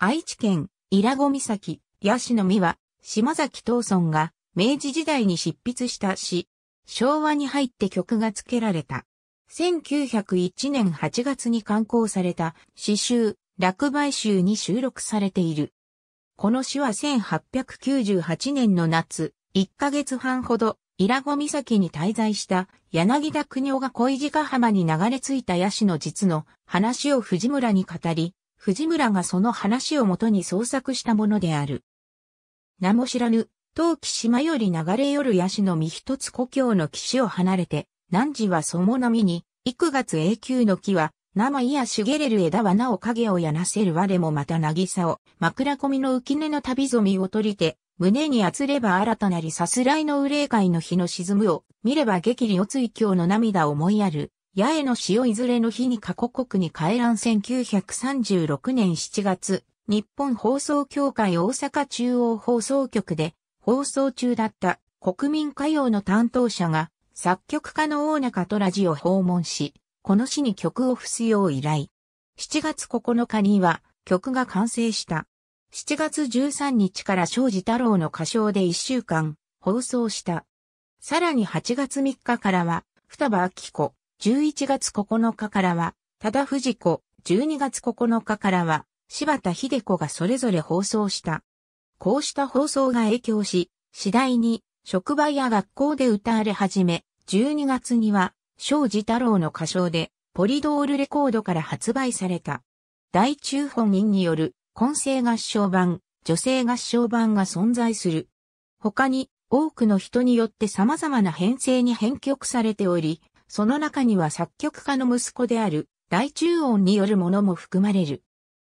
愛知県、伊良湖岬、ヤシの実は、島崎藤村が、明治時代に執筆した詩。昭和に入って曲が付けられた。1901年8月に刊行された詩集、落梅集に収録されている。この詩は1898年の夏、1ヶ月半ほど、伊良湖岬に滞在した柳田国夫が恋石ヶ浜に流れ着いたヤシの実の話を藤村に語り、藤村がその話をもとに創作したものである。名も知らぬ、陶器島より流れ寄るヤシの実一つ故郷の岸を離れて、何時はそもの実に、幾月永久の木は、生いや茂れる枝はなお影をやなせる我もまた渚を、枕込みの浮き根の旅ぞみを取りて、胸にあつれば新たなりさすらいの憂い会の日の沈むを、見れば激利を追狂の涙を思いやる、八重の死をいずれの日に過去国に帰らん1936年7月、日本放送協会大阪中央放送局で放送中だった国民歌謡の担当者が作曲家の大中とラジを訪問し、この詩に曲を付すよう依頼。7月9日には曲が完成した。7月13日から庄司太郎の歌唱で1週間放送した。さらに8月3日からは、双葉明子、11月9日からは、ただ藤子、12月9日からは、柴田秀子がそれぞれ放送した。こうした放送が影響し、次第に職場や学校で歌われ始め、12月には、庄司太郎の歌唱で、ポリドールレコードから発売された。大中本人による、混声合唱版、女性合唱版が存在する。他に、多くの人によって様々な編成に編曲されており、その中には作曲家の息子である大中音によるものも含まれる。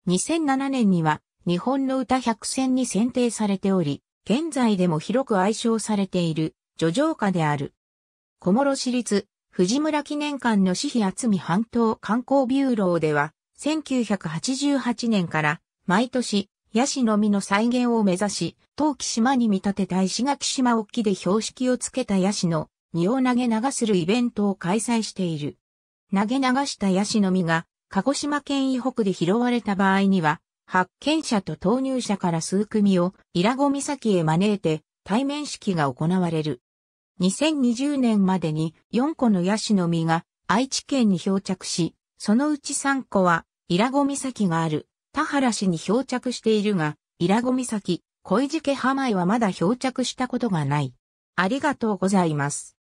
2007年には日本の歌百選に選定されており、現在でも広く愛称されている叙情歌である。小諸市立藤村記念館の市費厚み半島観光ビューローでは、1988年から毎年、ヤシの実の再現を目指し、陶器島に見立てた石垣島沖で標識をつけたヤシの身を投げ流するイベントを開催している。投げ流したヤシの実が鹿児島県以北で拾われた場合には、発見者と投入者から数組を伊良湖岬へ招いて対面式が行われる。2020年までに4個のヤシの実が愛知県に漂着し、そのうち3個は伊良湖岬がある田原市に漂着しているが、伊良湖岬、小池浜井はまだ漂着したことがない。ありがとうございます。